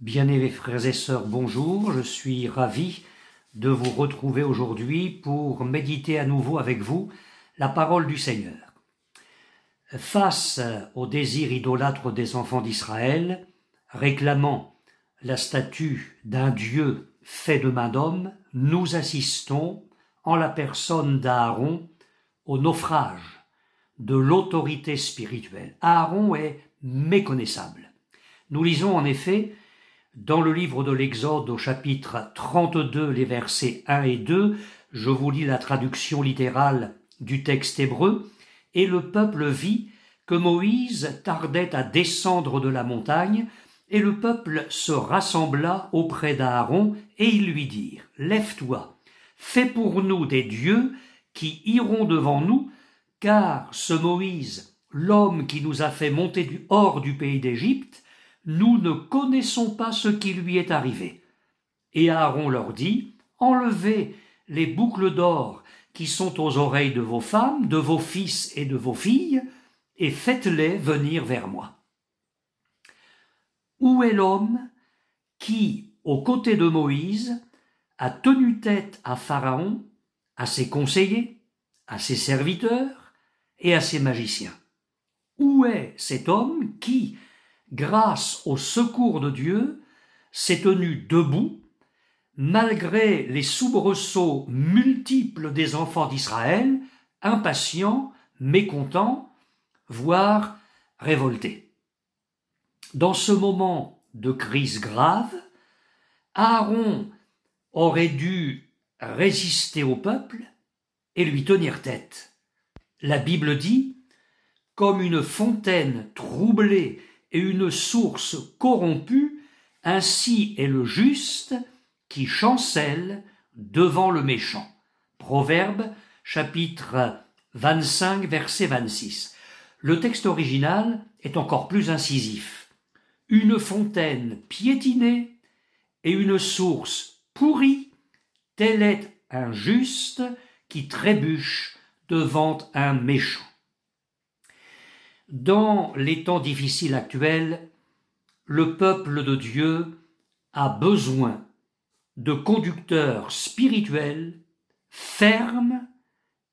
Bien-aimés frères et sœurs, bonjour, je suis ravi de vous retrouver aujourd'hui pour méditer à nouveau avec vous la parole du Seigneur. Face au désir idolâtre des enfants d'Israël, réclamant la statue d'un Dieu fait de main d'homme, nous assistons, en la personne d'Aaron, au naufrage de l'autorité spirituelle. Aaron est méconnaissable. Nous lisons en effet dans le livre de l'Exode au chapitre 32, les versets 1 et 2, je vous lis la traduction littérale du texte hébreu, et le peuple vit que Moïse tardait à descendre de la montagne, et le peuple se rassembla auprès d'Aaron, et ils lui dirent, Lève-toi, fais pour nous des dieux qui iront devant nous, car ce Moïse, l'homme qui nous a fait monter du hors du pays d'Égypte, nous ne connaissons pas ce qui lui est arrivé. Et Aaron leur dit, Enlevez les boucles d'or qui sont aux oreilles de vos femmes, de vos fils et de vos filles, et faites-les venir vers moi. Où est l'homme qui, aux côtés de Moïse, a tenu tête à Pharaon, à ses conseillers, à ses serviteurs et à ses magiciens Où est cet homme qui, grâce au secours de Dieu, s'est tenu debout, malgré les soubresauts multiples des enfants d'Israël, impatients, mécontents, voire révoltés. Dans ce moment de crise grave, Aaron aurait dû résister au peuple et lui tenir tête. La Bible dit Comme une fontaine troublée et une source corrompue, ainsi est le juste qui chancelle devant le méchant. Proverbe chapitre 25 verset 26. Le texte original est encore plus incisif. Une fontaine piétinée et une source pourrie, tel est un juste qui trébuche devant un méchant. Dans les temps difficiles actuels, le peuple de Dieu a besoin de conducteurs spirituels fermes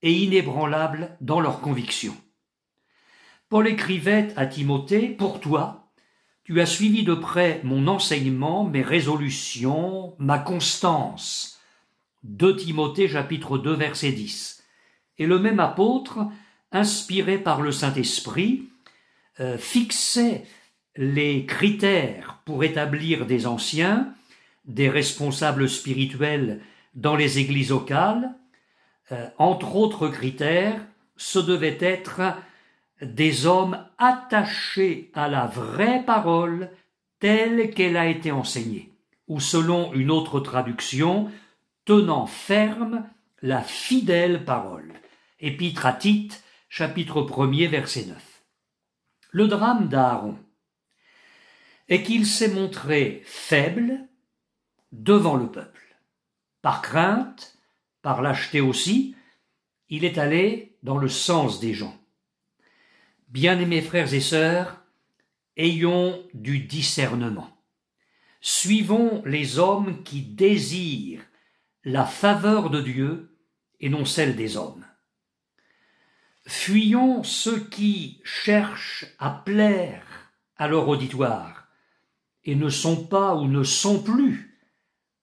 et inébranlables dans leurs convictions. Paul écrivait à Timothée, Pour toi, tu as suivi de près mon enseignement, mes résolutions, ma constance. De Timothée chapitre 2 verset 10. Et le même apôtre inspiré par le Saint-Esprit, euh, fixait les critères pour établir des anciens, des responsables spirituels dans les églises locales. Euh, entre autres critères, ce devait être des hommes attachés à la vraie parole telle qu'elle a été enseignée, ou selon une autre traduction, tenant ferme la fidèle parole. Épitre chapitre 1 verset 9. Le drame d'Aaron est qu'il s'est montré faible devant le peuple. Par crainte, par lâcheté aussi, il est allé dans le sens des gens. Bien-aimés frères et sœurs, ayons du discernement. Suivons les hommes qui désirent la faveur de Dieu et non celle des hommes. Fuyons ceux qui cherchent à plaire à leur auditoire et ne sont pas ou ne sont plus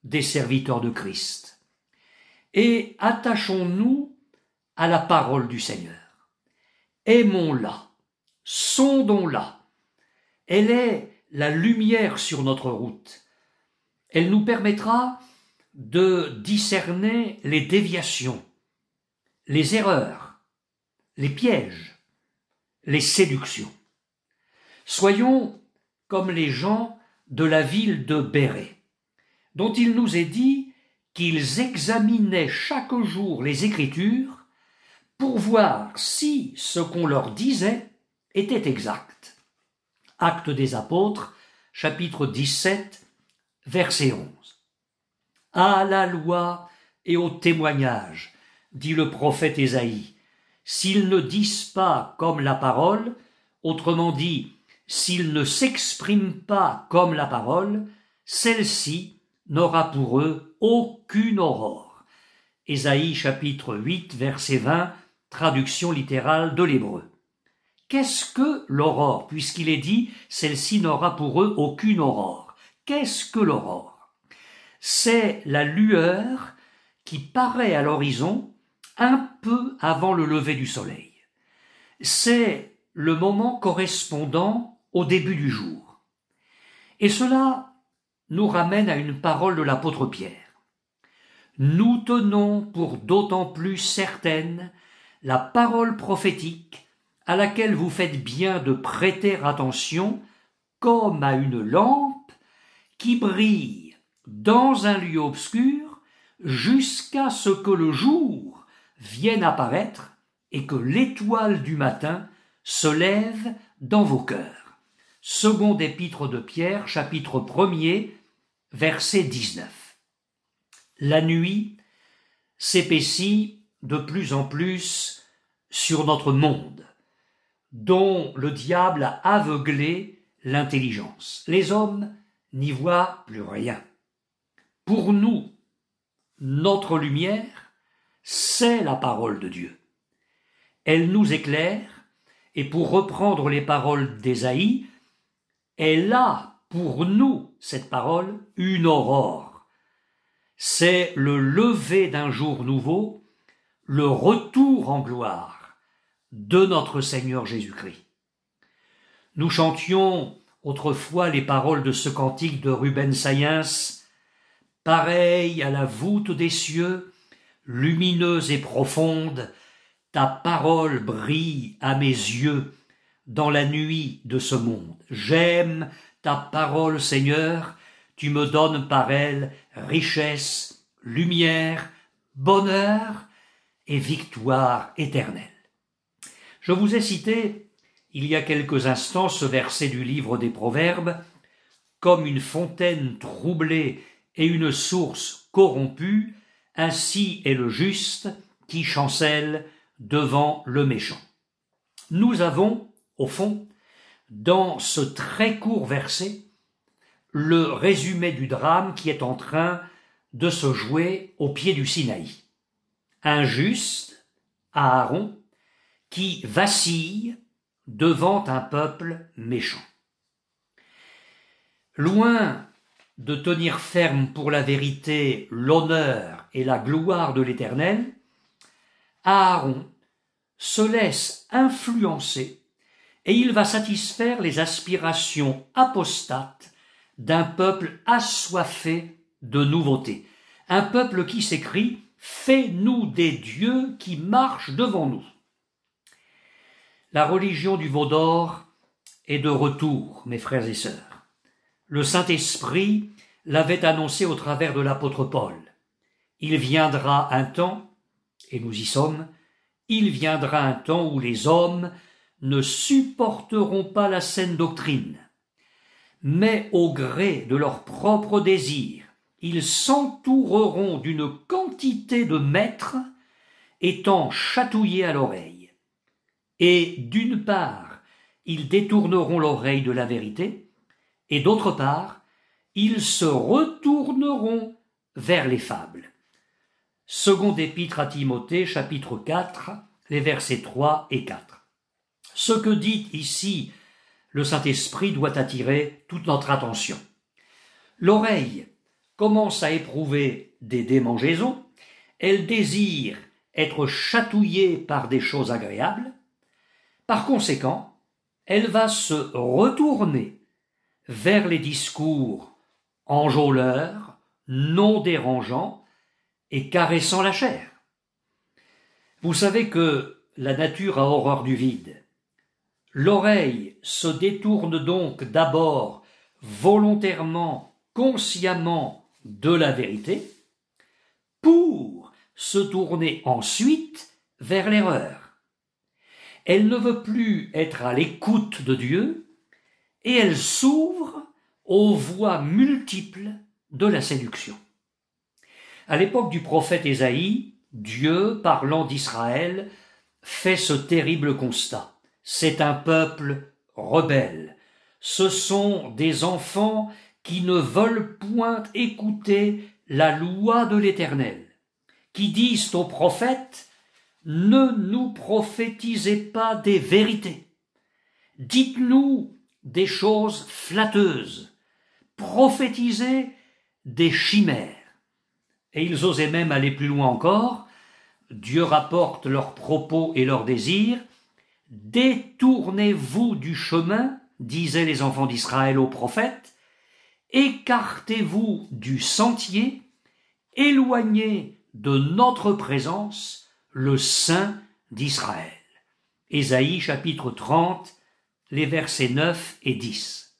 des serviteurs de Christ. Et attachons-nous à la parole du Seigneur. Aimons-la, sondons-la. Elle est la lumière sur notre route. Elle nous permettra de discerner les déviations, les erreurs, les pièges, les séductions. Soyons comme les gens de la ville de Béret, dont il nous est dit qu'ils examinaient chaque jour les Écritures pour voir si ce qu'on leur disait était exact. Acte des Apôtres, chapitre 17, verset 11. À la loi et au témoignage, dit le prophète Ésaïe s'ils ne disent pas comme la parole, autrement dit, s'ils ne s'expriment pas comme la parole, celle-ci n'aura pour eux aucune aurore. Ésaïe chapitre 8 verset 20, traduction littérale de l'hébreu. Qu'est-ce que l'aurore Puisqu'il est dit celle-ci n'aura pour eux aucune aurore. Qu'est-ce que l'aurore C'est la lueur qui paraît à l'horizon, peu avant le lever du soleil. C'est le moment correspondant au début du jour. Et cela nous ramène à une parole de l'apôtre Pierre. Nous tenons pour d'autant plus certaine la parole prophétique à laquelle vous faites bien de prêter attention comme à une lampe qui brille dans un lieu obscur jusqu'à ce que le jour vienne apparaître et que l'étoile du matin se lève dans vos cœurs. Second épître de Pierre, chapitre 1er, verset 19. La nuit s'épaissit de plus en plus sur notre monde, dont le diable a aveuglé l'intelligence. Les hommes n'y voient plus rien. Pour nous, notre lumière, c'est la parole de Dieu. Elle nous éclaire, et pour reprendre les paroles d'Ésaïe, elle a pour nous, cette parole, une aurore. C'est le lever d'un jour nouveau, le retour en gloire de notre Seigneur Jésus-Christ. Nous chantions autrefois les paroles de ce cantique de Ruben Sayens, pareil à la voûte des cieux, lumineuse et profonde, ta parole brille à mes yeux dans la nuit de ce monde. J'aime ta parole, Seigneur, tu me donnes par elle richesse, lumière, bonheur et victoire éternelle. Je vous ai cité il y a quelques instants ce verset du livre des Proverbes, comme une fontaine troublée et une source corrompue, ainsi est le juste qui chancelle devant le méchant. Nous avons, au fond, dans ce très court verset, le résumé du drame qui est en train de se jouer au pied du Sinaï. Un juste, Aaron, qui vacille devant un peuple méchant. Loin de tenir ferme pour la vérité l'honneur et la gloire de l'Éternel, Aaron se laisse influencer et il va satisfaire les aspirations apostates d'un peuple assoiffé de nouveautés, un peuple qui s'écrit Fais-nous des dieux qui marchent devant nous. La religion du veau d'or est de retour, mes frères et sœurs. Le Saint-Esprit l'avait annoncé au travers de l'apôtre Paul. Il viendra un temps, et nous y sommes, il viendra un temps où les hommes ne supporteront pas la saine doctrine, mais au gré de leurs propres désirs, ils s'entoureront d'une quantité de maîtres étant chatouillés à l'oreille. Et d'une part, ils détourneront l'oreille de la vérité, et d'autre part, ils se retourneront vers les fables second épître à Timothée, chapitre 4, les versets 3 et 4. Ce que dit ici le Saint-Esprit doit attirer toute notre attention. L'oreille commence à éprouver des démangeaisons, elle désire être chatouillée par des choses agréables, par conséquent, elle va se retourner vers les discours enjôleurs, non dérangeants, et caressant la chair. Vous savez que la nature a horreur du vide. L'oreille se détourne donc d'abord volontairement, consciemment de la vérité, pour se tourner ensuite vers l'erreur. Elle ne veut plus être à l'écoute de Dieu, et elle s'ouvre aux voies multiples de la séduction. À l'époque du prophète Ésaïe, Dieu, parlant d'Israël, fait ce terrible constat. C'est un peuple rebelle. Ce sont des enfants qui ne veulent point écouter la loi de l'Éternel, qui disent aux prophètes Ne nous prophétisez pas des vérités. Dites-nous des choses flatteuses. Prophétisez des chimères. Et ils osaient même aller plus loin encore. Dieu rapporte leurs propos et leurs désirs. Détournez-vous du chemin, disaient les enfants d'Israël aux prophètes. Écartez-vous du sentier, éloignez de notre présence le Saint d'Israël. Ésaïe chapitre 30, les versets 9 et 10.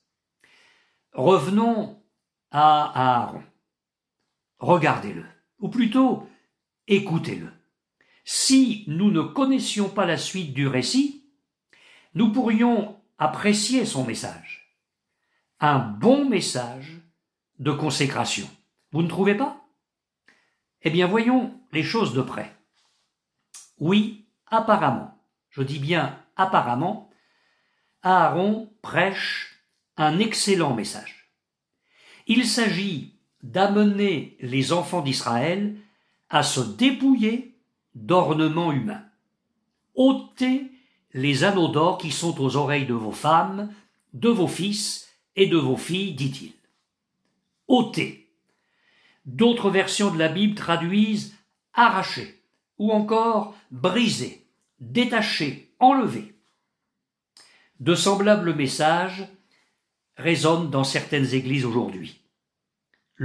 Revenons à Aaron regardez-le, ou plutôt écoutez-le. Si nous ne connaissions pas la suite du récit, nous pourrions apprécier son message. Un bon message de consécration. Vous ne trouvez pas Eh bien voyons les choses de près. Oui, apparemment, je dis bien apparemment, Aaron prêche un excellent message. Il s'agit d'amener les enfants d'Israël à se dépouiller d'ornements humains. ôtez les anneaux d'or qui sont aux oreilles de vos femmes, de vos fils et de vos filles, dit-il. Ôtez. D'autres versions de la Bible traduisent arracher ou encore briser, détacher, enlever. De semblables messages résonnent dans certaines églises aujourd'hui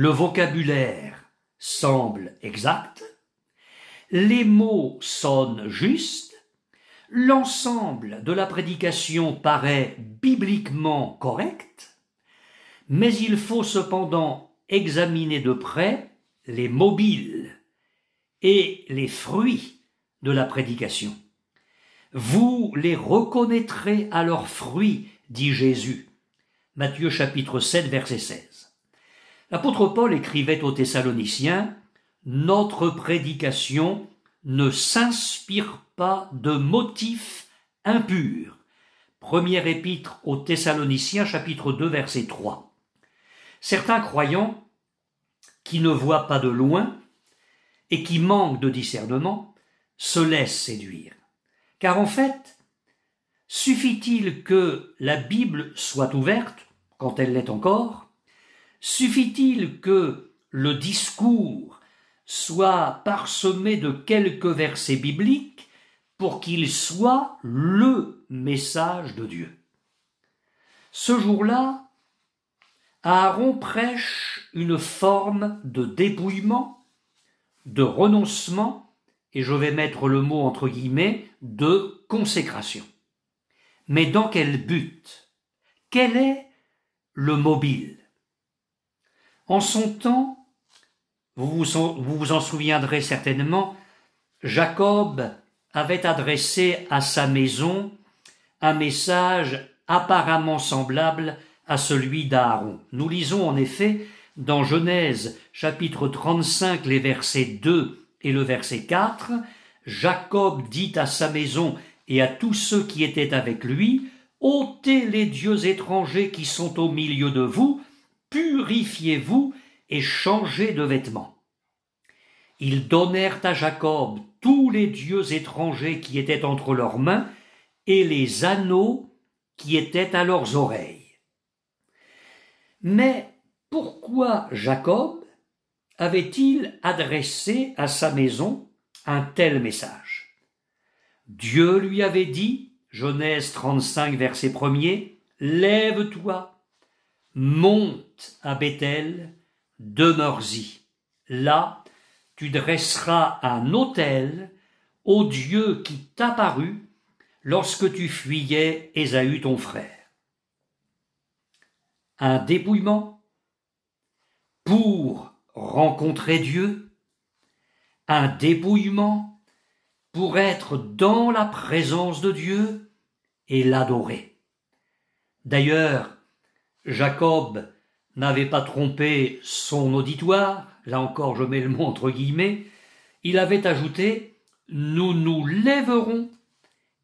le vocabulaire semble exact, les mots sonnent justes, l'ensemble de la prédication paraît bibliquement correct, mais il faut cependant examiner de près les mobiles et les fruits de la prédication. Vous les reconnaîtrez à leurs fruits, dit Jésus. Matthieu chapitre 7 verset 16. L'apôtre Paul écrivait aux Thessaloniciens Notre prédication ne s'inspire pas de motifs impurs. Premier épître aux Thessaloniciens chapitre 2 verset 3. Certains croyants qui ne voient pas de loin et qui manquent de discernement se laissent séduire. Car en fait, suffit-il que la Bible soit ouverte, quand elle l'est encore, Suffit-il que le discours soit parsemé de quelques versets bibliques pour qu'il soit le message de Dieu Ce jour-là, Aaron prêche une forme de dépouillement, de renoncement, et je vais mettre le mot entre guillemets, de consécration. Mais dans quel but Quel est le mobile en son temps, vous vous en souviendrez certainement, Jacob avait adressé à sa maison un message apparemment semblable à celui d'Aaron. Nous lisons en effet dans Genèse chapitre 35 les versets 2 et le verset 4, Jacob dit à sa maison et à tous ceux qui étaient avec lui, ôtez les dieux étrangers qui sont au milieu de vous, Purifiez-vous et changez de vêtements. Ils donnèrent à Jacob tous les dieux étrangers qui étaient entre leurs mains et les anneaux qui étaient à leurs oreilles. Mais pourquoi Jacob avait-il adressé à sa maison un tel message Dieu lui avait dit, Genèse 35, verset 1 Lève-toi, Monte à Bethel, demeure-y. Là, tu dresseras un autel au Dieu qui t'apparut lorsque tu fuyais Ésaü ton frère. Un dépouillement pour rencontrer Dieu, un dépouillement pour être dans la présence de Dieu et l'adorer. D'ailleurs, Jacob n'avait pas trompé son auditoire, là encore je mets le mot entre guillemets, il avait ajouté Nous nous lèverons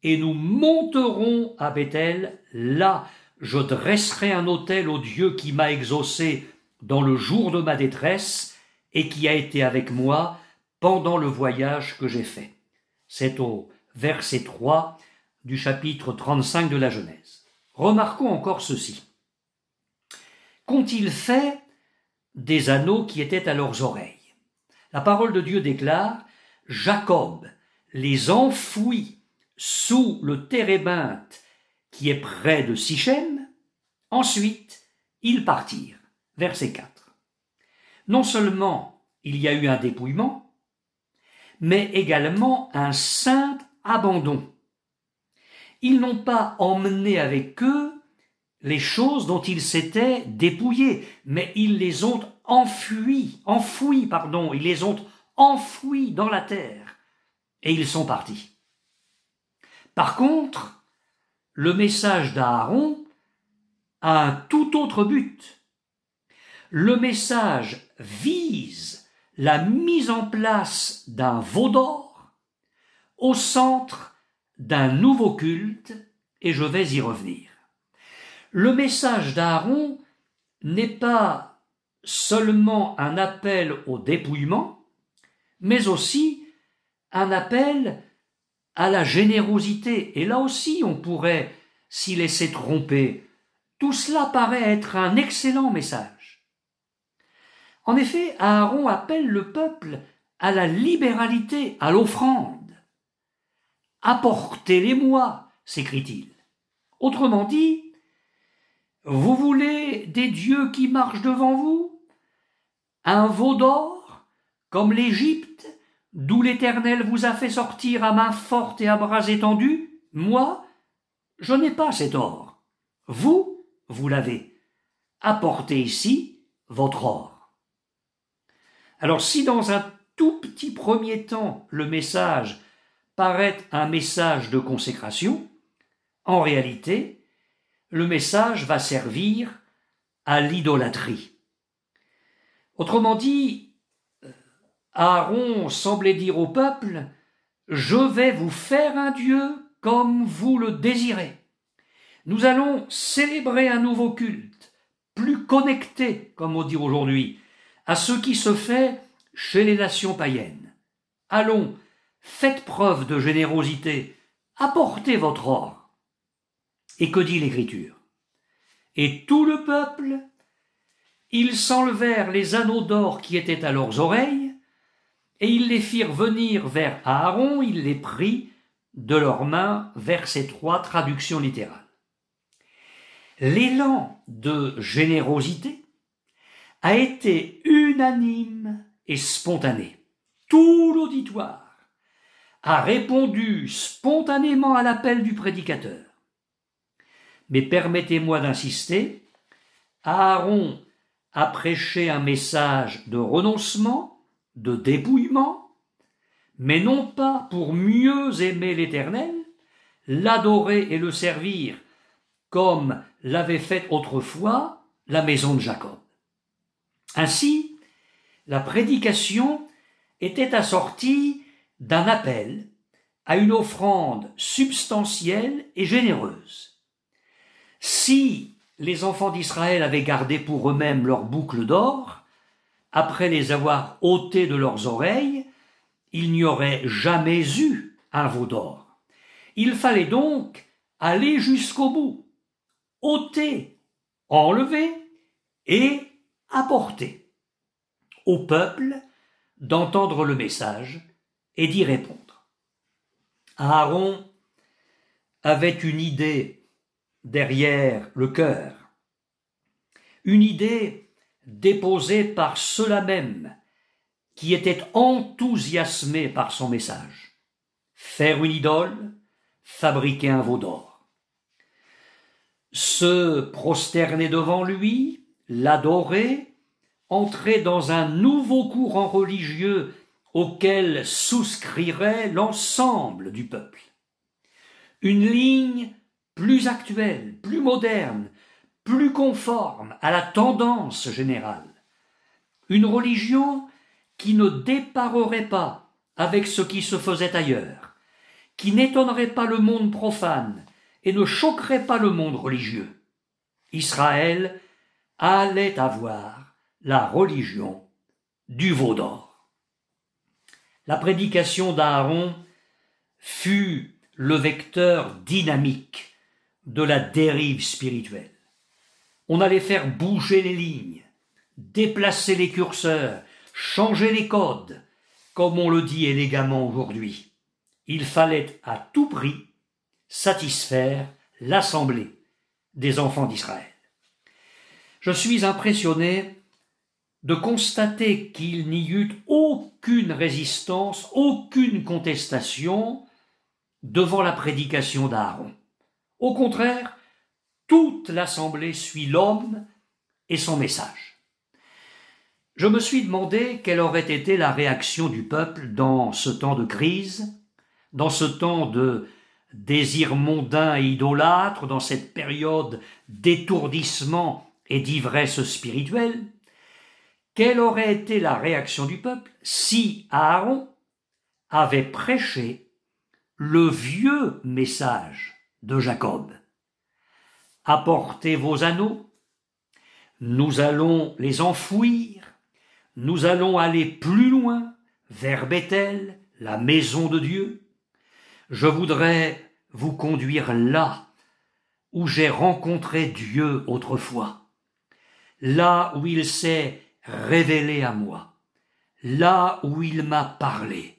et nous monterons à Bethel, là je dresserai un autel au Dieu qui m'a exaucé dans le jour de ma détresse et qui a été avec moi pendant le voyage que j'ai fait. C'est au verset 3 du chapitre 35 de la Genèse. Remarquons encore ceci qu'ont-ils fait des anneaux qui étaient à leurs oreilles La parole de Dieu déclare, Jacob les enfouit sous le térébinthe qui est près de Sichem, ensuite ils partirent. Verset 4. Non seulement il y a eu un dépouillement, mais également un saint abandon. Ils n'ont pas emmené avec eux les choses dont ils s'étaient dépouillés, mais ils les ont enfouis, pardon, ils les ont enfouis dans la terre, et ils sont partis. Par contre, le message d'Aaron a un tout autre but. Le message vise la mise en place d'un veau d'or au centre d'un nouveau culte, et je vais y revenir. Le message d'Aaron n'est pas seulement un appel au dépouillement, mais aussi un appel à la générosité. Et là aussi, on pourrait s'y laisser tromper. Tout cela paraît être un excellent message. En effet, Aaron appelle le peuple à la libéralité, à l'offrande. Apportez-les-moi, » il Autrement dit, vous voulez des dieux qui marchent devant vous Un veau d'or, comme l'Égypte, d'où l'Éternel vous a fait sortir à main forte et à bras étendus Moi, je n'ai pas cet or. Vous, vous l'avez. Apportez ici votre or. Alors si dans un tout petit premier temps le message paraît un message de consécration, en réalité, le message va servir à l'idolâtrie. Autrement dit, euh, Aaron semblait dire au peuple, Je vais vous faire un Dieu comme vous le désirez. Nous allons célébrer un nouveau culte, plus connecté, comme on dit aujourd'hui, à ce qui se fait chez les nations païennes. Allons, faites preuve de générosité, apportez votre or. Et que dit l'Écriture Et tout le peuple, ils s'enlevèrent les anneaux d'or qui étaient à leurs oreilles, et ils les firent venir vers Aaron, il les prit de leurs mains vers ces trois traductions littérales. L'élan de générosité a été unanime et spontané. Tout l'auditoire a répondu spontanément à l'appel du prédicateur. Mais permettez-moi d'insister, Aaron a prêché un message de renoncement, de dépouillement, mais non pas pour mieux aimer l'Éternel, l'adorer et le servir, comme l'avait fait autrefois la maison de Jacob. Ainsi, la prédication était assortie d'un appel à une offrande substantielle et généreuse. Si les enfants d'Israël avaient gardé pour eux-mêmes leurs boucles d'or, après les avoir ôtées de leurs oreilles, il n'y aurait jamais eu un veau d'or. Il fallait donc aller jusqu'au bout, ôter, enlever et apporter au peuple d'entendre le message et d'y répondre. Aaron avait une idée derrière le cœur. Une idée déposée par ceux-là même qui étaient enthousiasmés par son message. Faire une idole, fabriquer un veau d'or. Se prosterner devant lui, l'adorer, entrer dans un nouveau courant religieux auquel souscrirait l'ensemble du peuple. Une ligne plus actuelle, plus moderne, plus conforme à la tendance générale. Une religion qui ne déparerait pas avec ce qui se faisait ailleurs, qui n'étonnerait pas le monde profane et ne choquerait pas le monde religieux. Israël allait avoir la religion du veau d'or. La prédication d'Aaron fut le vecteur dynamique de la dérive spirituelle. On allait faire bouger les lignes, déplacer les curseurs, changer les codes, comme on le dit élégamment aujourd'hui. Il fallait à tout prix satisfaire l'assemblée des enfants d'Israël. Je suis impressionné de constater qu'il n'y eut aucune résistance, aucune contestation devant la prédication d'Aaron. Au contraire, toute l'assemblée suit l'homme et son message. Je me suis demandé quelle aurait été la réaction du peuple dans ce temps de crise, dans ce temps de désir mondain et idolâtre, dans cette période d'étourdissement et d'ivresse spirituelle. Quelle aurait été la réaction du peuple si Aaron avait prêché le vieux message Jacob. Apportez vos anneaux, nous allons les enfouir, nous allons aller plus loin, vers Bethel, la maison de Dieu. Je voudrais vous conduire là où j'ai rencontré Dieu autrefois, là où il s'est révélé à moi, là où il m'a parlé.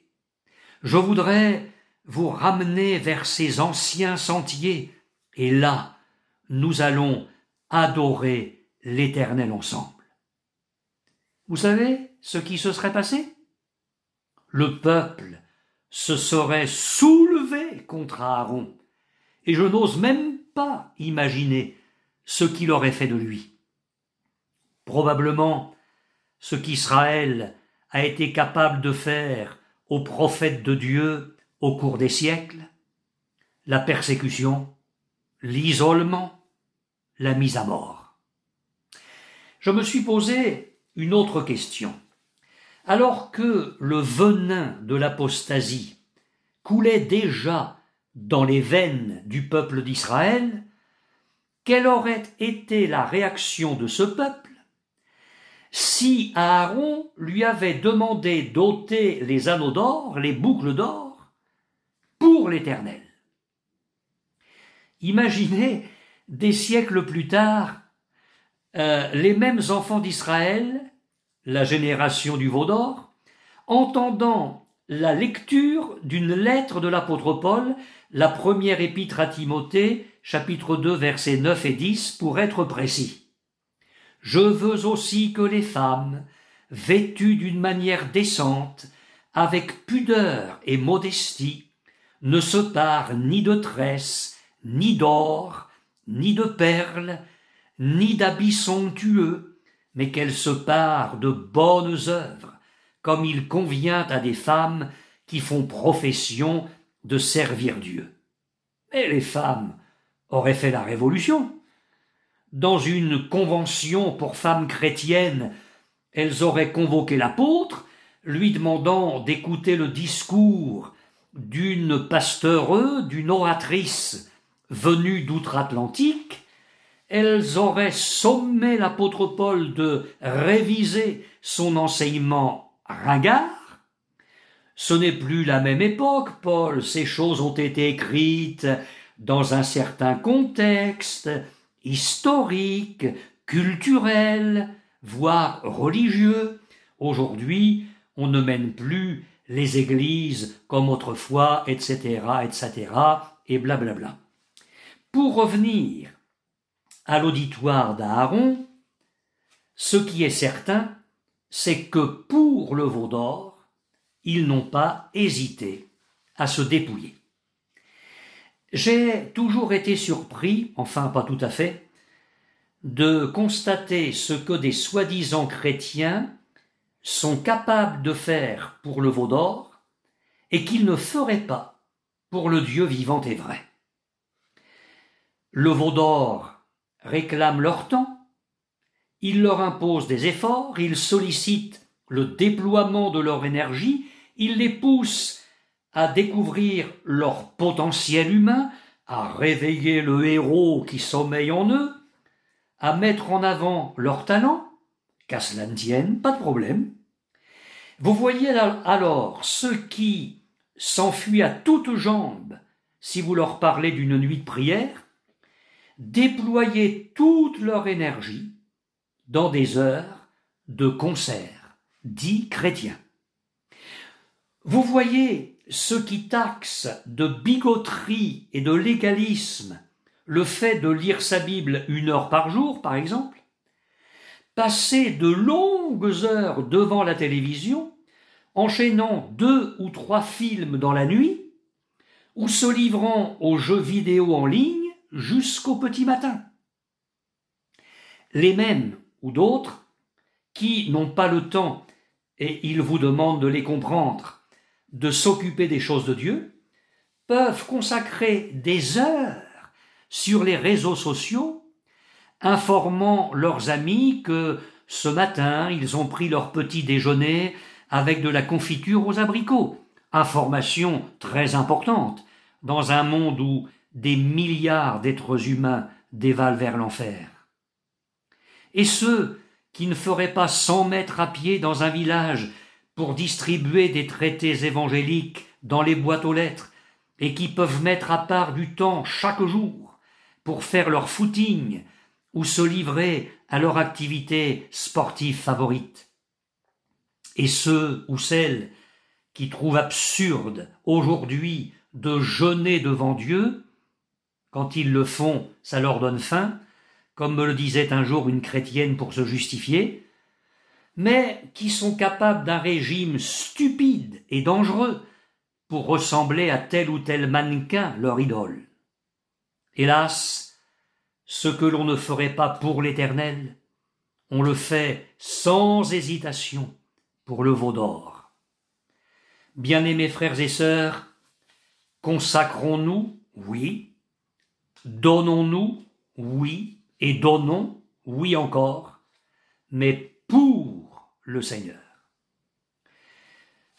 Je voudrais vous ramenez vers ces anciens sentiers, et là, nous allons adorer l'Éternel ensemble. Vous savez ce qui se serait passé Le peuple se serait soulevé contre Aaron, et je n'ose même pas imaginer ce qu'il aurait fait de lui. Probablement ce qu'Israël a été capable de faire au prophète de Dieu au cours des siècles, la persécution, l'isolement, la mise à mort. Je me suis posé une autre question. Alors que le venin de l'apostasie coulait déjà dans les veines du peuple d'Israël, quelle aurait été la réaction de ce peuple si Aaron lui avait demandé d'ôter les anneaux d'or, les boucles d'or, l'éternel. Imaginez, des siècles plus tard, euh, les mêmes enfants d'Israël, la génération du veau d'or, entendant la lecture d'une lettre de l'apôtre Paul, la première épître à Timothée, chapitre 2, versets 9 et 10, pour être précis. Je veux aussi que les femmes, vêtues d'une manière décente, avec pudeur et modestie, ne se pare ni de tresses, ni d'or, ni de perles, ni d'habits somptueux, mais qu'elle se pare de bonnes œuvres, comme il convient à des femmes qui font profession de servir Dieu. Mais les femmes auraient fait la révolution. Dans une convention pour femmes chrétiennes, elles auraient convoqué l'apôtre, lui demandant d'écouter le discours d'une pasteure, d'une oratrice venue d'outre-Atlantique, elles auraient sommé l'apôtre Paul de réviser son enseignement ringard. Ce n'est plus la même époque, Paul, ces choses ont été écrites dans un certain contexte historique, culturel, voire religieux. Aujourd'hui, on ne mène plus les églises comme autrefois, etc., etc., et blablabla. Pour revenir à l'auditoire d'Aaron, ce qui est certain, c'est que pour le veau d'or, ils n'ont pas hésité à se dépouiller. J'ai toujours été surpris, enfin pas tout à fait, de constater ce que des soi-disant chrétiens sont capables de faire pour le veau d'or et qu'ils ne feraient pas pour le Dieu vivant et vrai. Le veau d'or réclame leur temps, il leur impose des efforts, il sollicite le déploiement de leur énergie, il les pousse à découvrir leur potentiel humain, à réveiller le héros qui sommeille en eux, à mettre en avant leurs talents, qu'à cela ne tienne, pas de problème, vous voyez alors ceux qui s'enfuient à toutes jambes si vous leur parlez d'une nuit de prière, déployer toute leur énergie dans des heures de concert, dit chrétien. Vous voyez ceux qui taxent de bigoterie et de légalisme le fait de lire sa Bible une heure par jour, par exemple, passer de longues heures devant la télévision, enchaînant deux ou trois films dans la nuit, ou se livrant aux jeux vidéo en ligne jusqu'au petit matin. Les mêmes ou d'autres qui n'ont pas le temps, et ils vous demandent de les comprendre, de s'occuper des choses de Dieu, peuvent consacrer des heures sur les réseaux sociaux informant leurs amis que ce matin ils ont pris leur petit déjeuner avec de la confiture aux abricots. Information très importante dans un monde où des milliards d'êtres humains dévalent vers l'enfer. Et ceux qui ne feraient pas cent mètres à pied dans un village pour distribuer des traités évangéliques dans les boîtes aux lettres, et qui peuvent mettre à part du temps chaque jour pour faire leur footing ou se livrer à leur activité sportive favorite. Et ceux ou celles qui trouvent absurde aujourd'hui de jeûner devant Dieu, quand ils le font, ça leur donne faim, comme me le disait un jour une chrétienne pour se justifier, mais qui sont capables d'un régime stupide et dangereux pour ressembler à tel ou tel mannequin, leur idole. Hélas, ce que l'on ne ferait pas pour l'Éternel, on le fait sans hésitation pour le veau d'or. Bien-aimés frères et sœurs, consacrons-nous, oui, donnons-nous, oui, et donnons, oui encore, mais pour le Seigneur.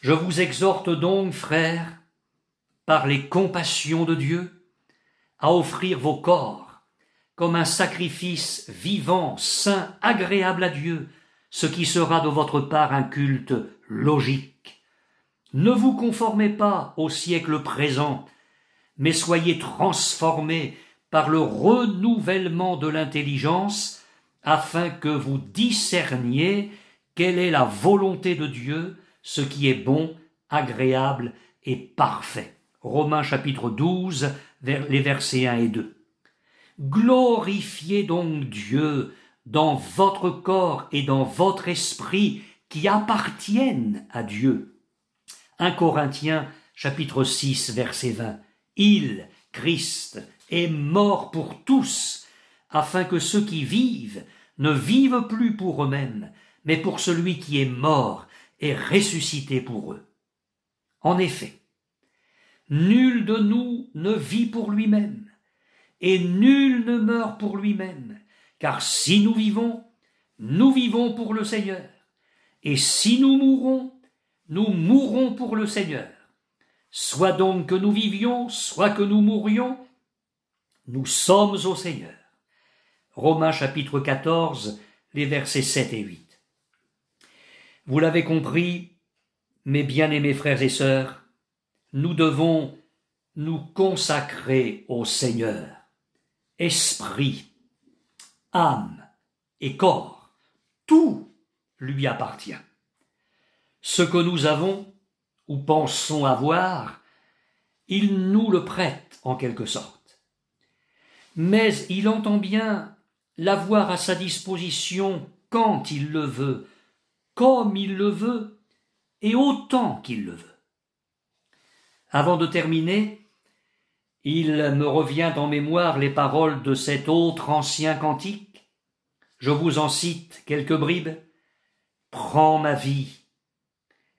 Je vous exhorte donc, frères, par les compassions de Dieu, à offrir vos corps comme un sacrifice vivant, saint, agréable à Dieu, ce qui sera de votre part un culte logique. Ne vous conformez pas au siècle présent, mais soyez transformés par le renouvellement de l'intelligence, afin que vous discerniez quelle est la volonté de Dieu, ce qui est bon, agréable et parfait. Romains chapitre 12, les versets 1 et 2. Glorifiez donc Dieu dans votre corps et dans votre esprit qui appartiennent à Dieu. 1 Corinthiens chapitre 6 verset 20. Il, Christ, est mort pour tous, afin que ceux qui vivent ne vivent plus pour eux-mêmes, mais pour celui qui est mort et ressuscité pour eux. En effet, nul de nous ne vit pour lui-même, et nul ne meurt pour lui-même, car si nous vivons, nous vivons pour le Seigneur, et si nous mourons, nous mourons pour le Seigneur. Soit donc que nous vivions, soit que nous mourions, nous sommes au Seigneur. Romains chapitre 14, les versets 7 et 8. Vous l'avez compris, mes bien-aimés frères et sœurs, nous devons nous consacrer au Seigneur esprit, âme et corps, tout lui appartient. Ce que nous avons ou pensons avoir, il nous le prête en quelque sorte. Mais il entend bien l'avoir à sa disposition quand il le veut, comme il le veut et autant qu'il le veut. Avant de terminer, il me revient en mémoire les paroles de cet autre ancien cantique. Je vous en cite quelques bribes. Prends ma vie.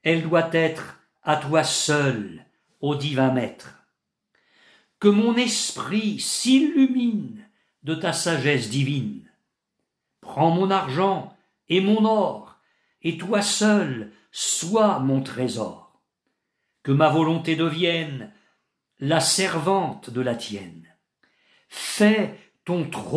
Elle doit être à toi seul, ô divin maître. Que mon esprit s'illumine de ta sagesse divine. Prends mon argent et mon or, et toi seul sois mon trésor. Que ma volonté devienne la servante de la tienne. Fais ton trône